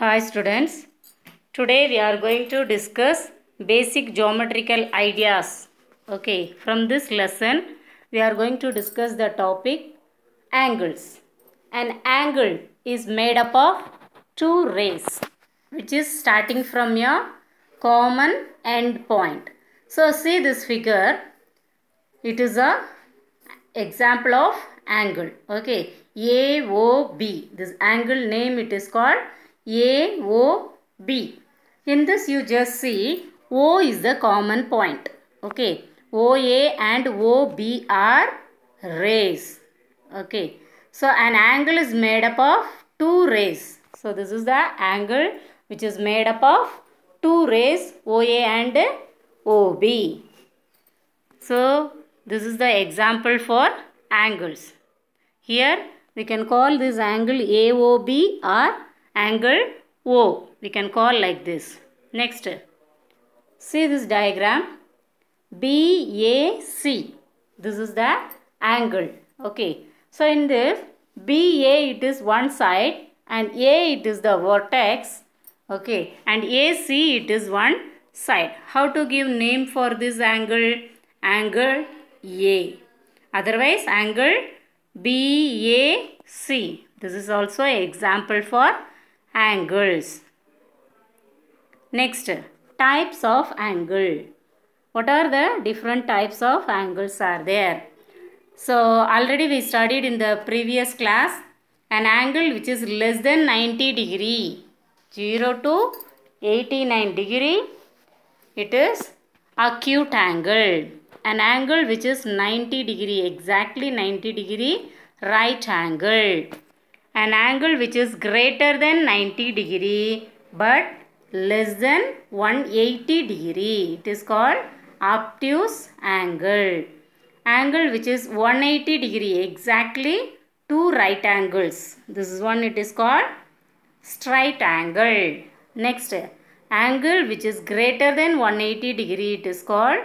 Hi students, today we are going to discuss basic geometrical ideas. Okay, from this lesson we are going to discuss the topic angles. An angle is made up of two rays which is starting from your common end point. So see this figure, it is a example of angle. Okay, AOB, this angle name it is called a, O, B. In this you just see O is the common point. Okay. OA and OB are rays. Okay. So an angle is made up of two rays. So this is the angle which is made up of two rays OA and OB. So this is the example for angles. Here we can call this angle AOB or angle O. We can call like this. Next, see this diagram. BAC. This is the angle. Okay. So, in this BA it is one side and A it is the vertex. Okay. And AC it is one side. How to give name for this angle? Angle A. Otherwise, angle BAC. This is also example for angles. Next, types of angle. What are the different types of angles are there? So, already we studied in the previous class an angle which is less than 90 degree 0 to 89 degree it is acute angle an angle which is 90 degree exactly 90 degree right angle an angle which is greater than 90 degree but less than 180 degree. It is called obtuse angle. Angle which is 180 degree exactly two right angles. This is one it is called straight angle. Next angle which is greater than 180 degree it is called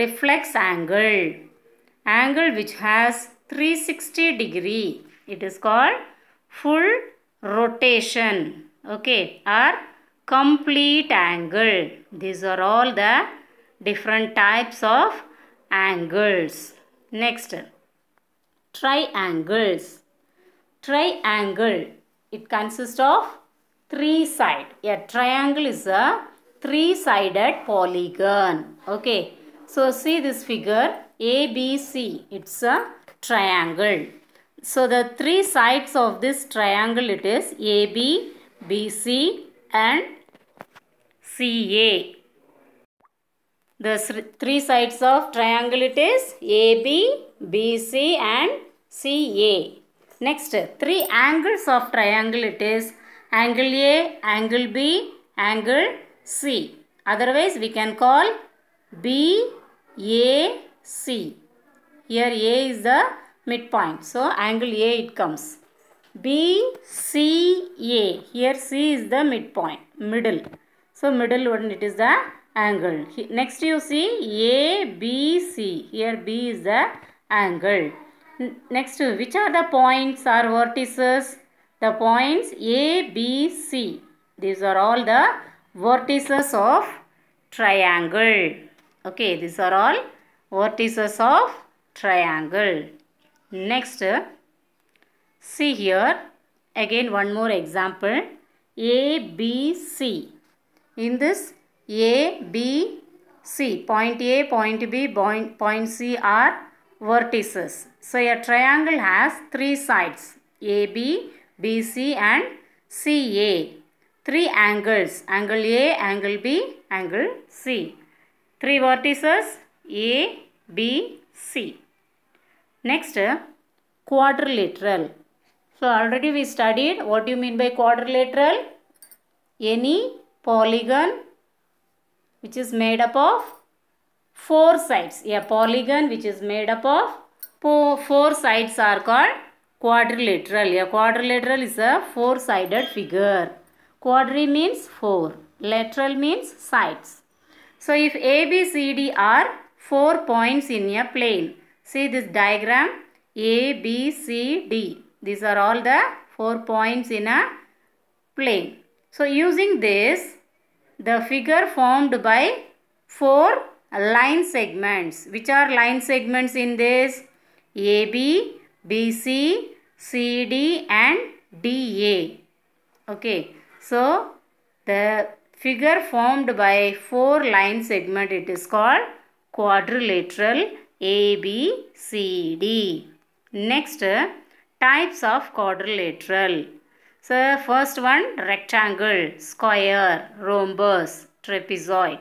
reflex angle. Angle which has 360 degree it is called full rotation okay or complete angle these are all the different types of angles next triangles triangle it consists of three side a triangle is a three sided polygon okay so see this figure abc it's a triangle so the three sides of this triangle it is AB, BC and CA. The three sides of triangle it is AB, BC and CA. Next, three angles of triangle it is angle A, angle B, angle C. Otherwise we can call B, A, C. Here A is the midpoint. So, angle A it comes. B, C, A. Here C is the midpoint, middle. So, middle one it is the angle. Next you see A, B, C. Here B is the angle. Next, which are the points or vertices? The points A, B, C. These are all the vertices of triangle. Okay, these are all vertices of triangle. Next, see here again one more example A, B, C. In this A, B, C, point A, point B, point, point C are vertices. So a triangle has three sides A B, B C, and CA. Three angles, angle A, angle B, angle C. Three vertices A, B, C. Next, quadrilateral. So, already we studied what do you mean by quadrilateral? Any polygon which is made up of four sides. A polygon which is made up of four sides are called quadrilateral. A quadrilateral is a four-sided figure. Quadri means four. Lateral means sides. So, if A, B, C, D are four points in a plane, See this diagram A, B, C, D. These are all the four points in a plane. So using this, the figure formed by four line segments. Which are line segments in this? A B B C C D and DA. Okay. So the figure formed by four line segment it is called quadrilateral a, B, C, D. Next, types of quadrilateral. So, first one rectangle, square, rhombus, trapezoid.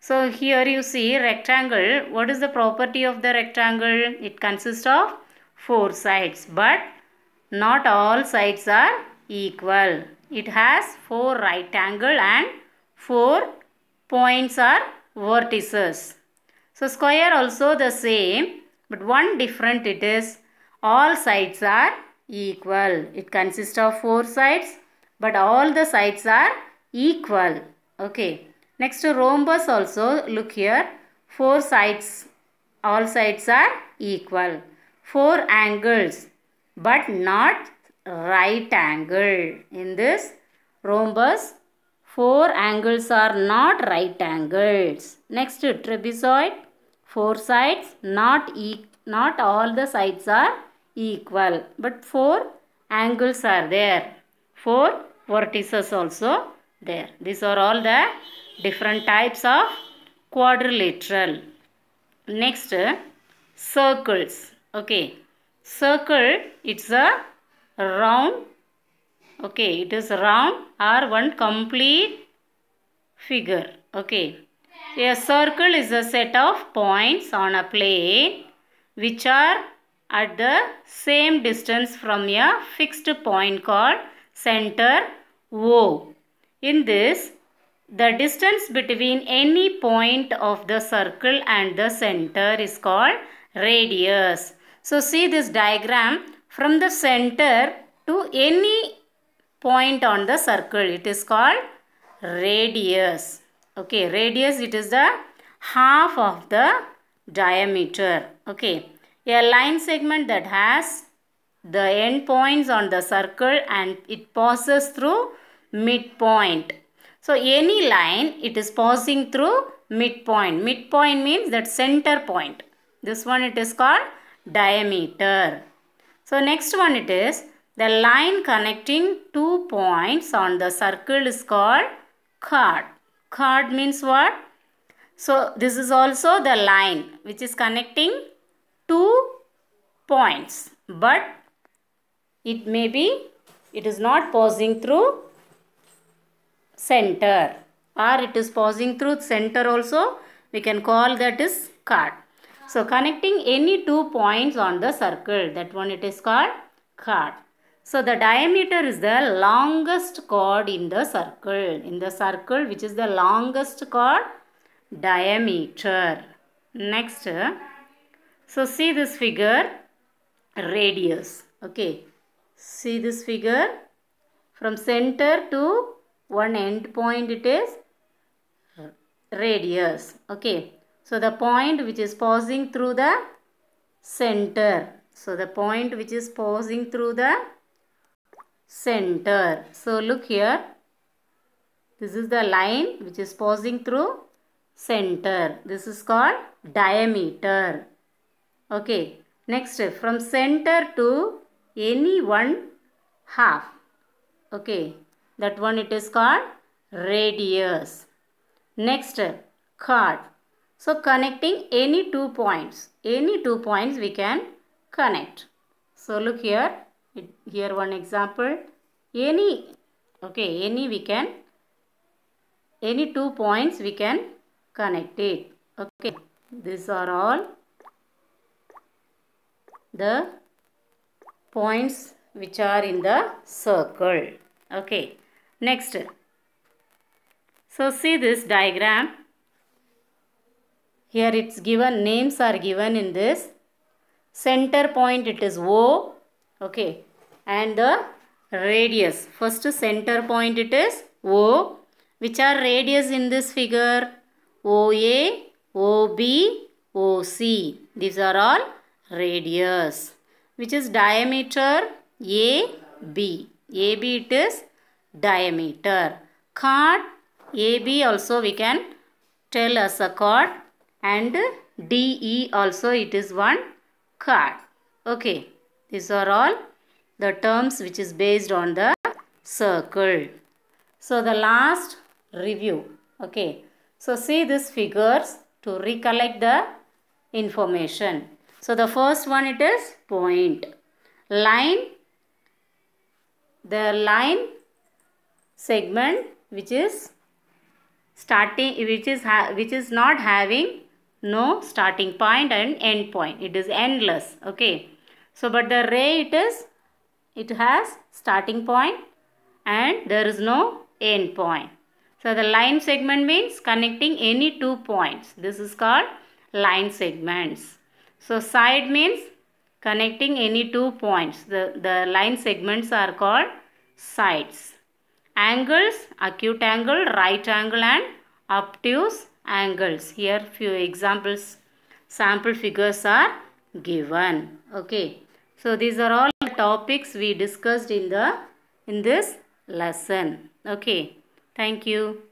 So, here you see rectangle. What is the property of the rectangle? It consists of four sides, but not all sides are equal. It has four right angle and four points are vertices. So square also the same but one different it is all sides are equal. It consists of four sides but all the sides are equal. Okay. Next to rhombus also look here four sides all sides are equal. Four angles but not right angle. In this rhombus four angles are not right angles. Next to trapezoid four sides not e not all the sides are equal but four angles are there four vertices also there these are all the different types of quadrilateral next circles okay circle it's a round okay it is round or one complete figure okay a circle is a set of points on a plane which are at the same distance from a fixed point called center O. In this, the distance between any point of the circle and the center is called radius. So see this diagram from the center to any point on the circle it is called radius okay radius it is the half of the diameter okay a line segment that has the end points on the circle and it passes through midpoint so any line it is passing through midpoint midpoint means that center point this one it is called diameter so next one it is the line connecting two points on the circle is called chord Chord means what? So this is also the line which is connecting two points. But it may be, it is not passing through center or it is passing through center also. We can call that is chord. So connecting any two points on the circle that one it is called chord. So the diameter is the longest chord in the circle. In the circle which is the longest chord? Diameter. Next. So see this figure. Radius. Okay. See this figure. From center to one end point it is radius. Okay. So the point which is passing through the center. So the point which is passing through the center. So look here. This is the line which is passing through center. This is called diameter. Okay. Next step from center to any one half. Okay. That one it is called radius. Next chord. So connecting any two points. Any two points we can connect. So look here here one example any okay any we can any two points we can connect it okay these are all the points which are in the circle okay next so see this diagram here it's given names are given in this center point it is O okay and the radius first center point it is O which are radius in this figure OA OB OC these are all radius which is diameter AB AB it is diameter chord AB also we can tell as a chord and DE also it is one chord okay these are all the terms which is based on the circle. So the last review. Okay. So see these figures to recollect the information. So the first one it is point. Line. The line segment which is starting which is which is not having no starting point and end point it is endless okay so, but the ray it is, it has starting point and there is no end point. So, the line segment means connecting any two points. This is called line segments. So, side means connecting any two points. The, the line segments are called sides. Angles, acute angle, right angle and obtuse angles. Here few examples, sample figures are given. Okay. So these are all topics we discussed in the in this lesson. Okay. Thank you.